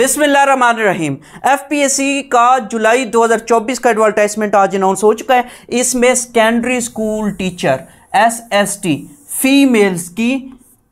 बिसमीम सी का जुलाई 2024 का एडवर्टाइजमेंट आज अनाउंस हो चुका है इसमें secondary school teacher SST females की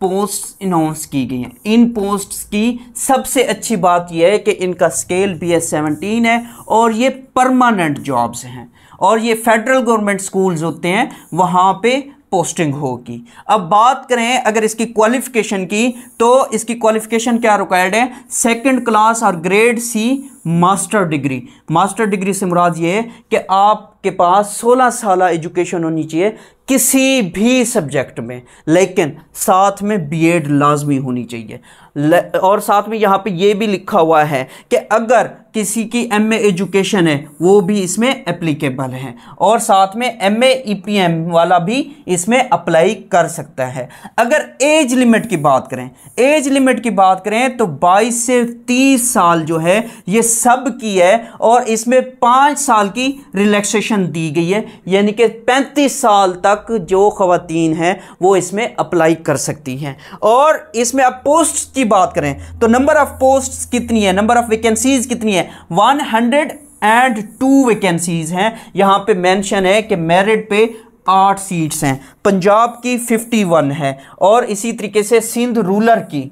पोस्ट अनाउंस की गई हैं इन पोस्ट्स की सबसे अच्छी बात यह है कि इनका स्केल बी एस सेवनटीन है और ये परमानेंट जॉब्स हैं और ये फेडरल गवर्नमेंट स्कूल्स होते हैं वहाँ पे पोस्टिंग होगी अब बात करें अगर इसकी क्वालिफिकेशन की तो इसकी क्वालिफिकेशन क्या रिक्वायर्ड है सेकंड क्लास और grade C master degree master degree से मुराद ये है कि आपके पास 16 साल एजुकेशन होनी चाहिए किसी भी सब्जेक्ट में लेकिन साथ में बीएड लाजमी होनी चाहिए और साथ में यहाँ पे ये भी लिखा हुआ है कि अगर किसी की एम एजुकेशन है वो भी इसमें एप्लीकेबल है और साथ में एम ए e वाला भी इसमें अप्लाई कर सकता है अगर एज लिमिट की बात करें एज लिमिट की बात करें तो 22 से 30 साल जो है ये सब की है और इसमें पाँच साल की रिलैक्सेशन दी गई है यानी कि पैंतीस साल तक जो ख़वान हैं वो इसमें अप्लाई कर सकती हैं और इसमें अब पोस्ट की बात करें तो नंबर ऑफ़ पोस्ट कितनी है नंबर ऑफ़ वैकेंसीज़ कितनी है one hundred and two vacancies हैं यहाँ पे मेंशन है कि मेरिट पे आठ सीट्स हैं पंजाब की फिफ्टी वन है और इसी तरीके से सिंध रूलर की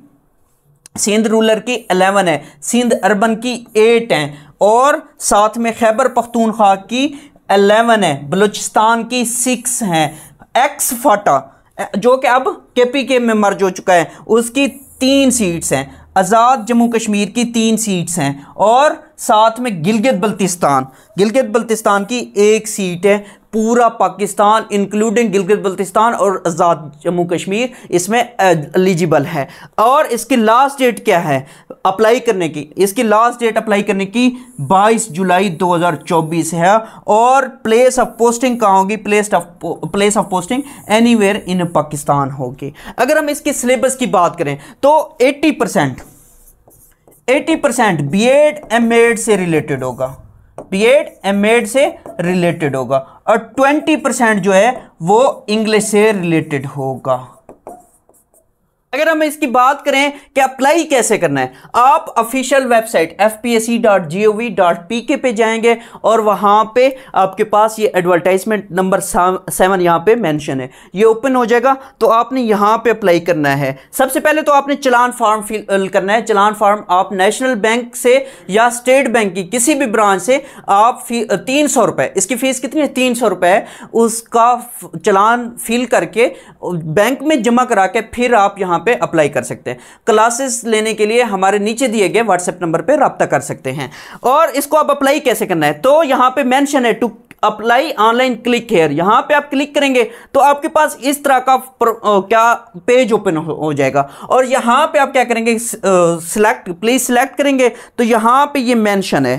सिंध रूलर की अलेवन है सिंध अरबन की एट है और साथ में खैबर पख्तूनख्वा की अलेवन है बलूचिस्तान की सिक्स हैं एक्स फाटा जो कि अब के पी के में मर्ज हो चुका है उसकी तीन सीट्स हैं आज़ाद जम्मू कश्मीर की तीन सीट्स हैं और साथ में गिलगित बल्तिस्तान गिलगित बल्तिस्तान की एक सीट है पूरा पाकिस्तान इंक्लूडिंग गिलगित बल्तिस्तान और आज़ाद जम्मू कश्मीर इसमें एलिजिबल है और इसकी लास्ट डेट क्या है अप्लाई करने की इसकी लास्ट डेट अप्लाई करने की 22 जुलाई 2024 है और प्लेस ऑफ पोस्टिंग कहाँ होगी place of place of posting anywhere in Pakistan होगी अगर हम इसके सिलेबस की बात करें तो eighty percent eighty percent B Ed M Ed से रिलेटेड होगा बी एड एम एड से रिलेटेड होगा और ट्वेंटी परसेंट जो है वो इंग्लिश से रिलेटेड होगा अगर हम इसकी बात करें कि अप्लाई कैसे करना है आप official website F P S C dot G O V dot P K पे जाएंगे और वहाँ पे आपके पास ये एडवर्टाइजमेंट नंबर सेवन यहाँ पे मेंशन है ये ओपन हो जाएगा तो आपने यहाँ पे अप्लाई करना है सबसे पहले तो आपने चलान फॉर्म फिल करना है चलान फॉर्म आप नेशनल बैंक से या स्टेट बैंक की किसी भी ब्रांच से आप फी तीन सौ रुपये इसकी फ़ीस कितनी है तीन सौ रुपये उसका चलान फिल करके बैंक में जमा करा के फिर आप यहाँ यहाँ पे अप्लाई कर सकते हैं क्लासेस लेने के लिए हमारे नीचे दिए गए व्हाट्सएप नंबर पर रबता कर सकते हैं और इसको आप अप्लाई कैसे करना है तो यहाँ पे मैंशन है to apply online click here यहाँ पे आप क्लिक करेंगे तो आपके पास इस तरह का ओ, क्या पेज ओपन हो, हो जाएगा और यहाँ पे आप क्या करेंगे सिलेक्ट प्लीज सिलेक्ट करेंगे तो यहाँ पे ये यह मेंशन है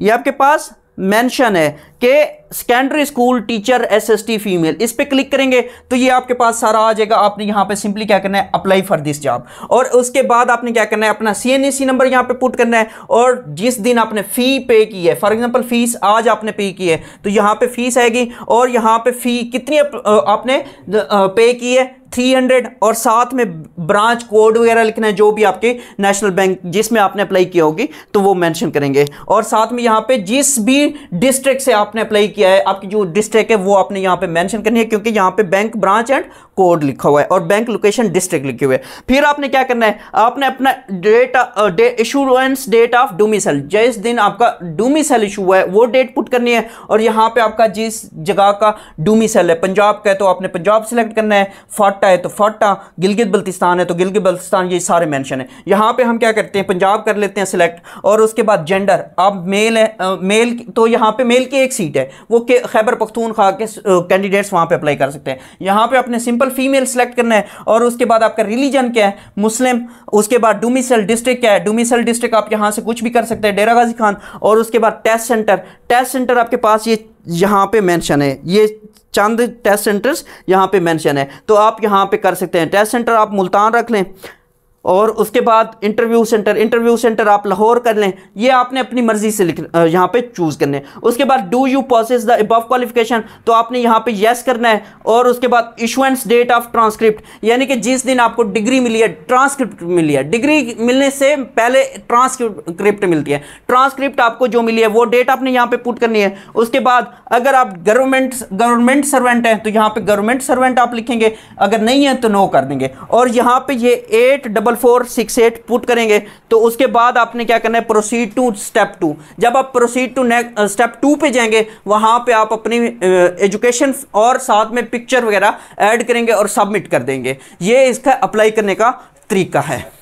ये आपके पास मेंशन है के secondary school teacher SST female इस पर क्लिक करेंगे तो ये आपके पास सारा आ जाएगा आपने यहाँ पे सिंपली क्या करना है अप्लाई फॉर दिस जॉब और उसके बाद आपने क्या करना है अपना सी नंबर यहाँ पे पुट करना है और जिस दिन आपने फ़ी पे की है फॉर एग्जांपल फीस आज आपने पे की है तो यहाँ पे फीस आएगी और यहाँ पे फ़ी कितनी आपने पे की है 300 और साथ में ब्रांच कोड वगैरह लिखना है जो भी आपके नेशनल बैंक जिसमें आपने अप्लाई किया होगी तो वो मेंशन करेंगे और साथ में यहाँ पे जिस भी डिस्ट्रिक्ट से आप आपने अप्लाई किया है आपकी जो डिस्ट्रिक्ट है वो आपने यहाँ पे मेंशन करनी है क्योंकि यहाँ पे बैंक ब्रांच एंड कोड लिखा हुआ है और बैंक लोकेशन डिस्ट्रिक्ट लिखे हुए है फिर आपने क्या करना है आपने अपना date issuance date of domicile जिस दिन आपका डूमी सेल इशू हुआ है वो डेट पुट करनी है और यहाँ पर आपका जिस जगह का डोमिसल है पंजाब का है तो आपने पंजाब सेलेक्ट करना है फाटा है तो फाटा गिलगित बल्तिस्तान है तो गिलगित बल्तिस्तान ये सारे मैंशन है यहाँ पर हम क्या करते हैं पंजाब कर लेते हैं सिलेक्ट और उसके बाद जेंडर आप मेल है मेल तो यहाँ पर मेल की एक सीट है वो खैबर पख्तूनखा के कैंडिडेट्स वहाँ पे अप्लाई कर सकते हैं यहाँ पे आपने सिंपल फीमेल सेलेक्ट करना है और उसके बाद आपका रिलीजन क्या है मुस्लिम उसके बाद डोमिसल डिस्ट्रिक्ट क्या है डोमिसल डिस्ट्रिक्ट आप यहाँ से कुछ भी कर सकते हैं डेरा गाजी खान और उसके बाद टेस्ट सेंटर टेस्ट सेंटर आपके पास ये यहाँ पे मेंशन है ये चंद टेस्ट सेंटर्स यहाँ पे मेंशन है तो आप यहाँ पे कर सकते हैं टेस्ट सेंटर आप मुल्तान रख लें और उसके बाद इंटरव्यू सेंटर इंटरव्यू सेंटर आप लाहौर कर लें ये आपने अपनी मर्ज़ी से लिख यहाँ पे चूज़ करने उसके बाद do you process the above qualification तो आपने यहाँ पे येस करना है और उसके बाद इशुएंस डेट ऑफ ट्रांसक्रिप्ट यानी कि जिस दिन आपको डिग्री मिली है ट्रांसक्रिप्ट मिली है डिग्री मिलने से पहले ट्रांसक्रिप्ट मिलती है ट्रांसक्रिप्ट आपको जो मिली है वो डेट आपने यहाँ पे पुट करनी है उसके बाद अगर आप गवर्नमेंट गवर्नमेंट सर्वेंट हैं तो यहाँ पे गवर्नमेंट सर्वेंट आप लिखेंगे अगर नहीं है तो नो कर देंगे और यहाँ पे ये eight double four six eight put करेंगे तो उसके बाद आपने क्या करना है प्रोसीड टू स्टेप टू जब आप प्रोसीड टू स्टेप टू पे जाएंगे वहां पे आप अपनी एजुकेशन और साथ में पिक्चर वगैरह ऐड करेंगे और सबमिट कर देंगे ये इसका अप्लाई करने का तरीका है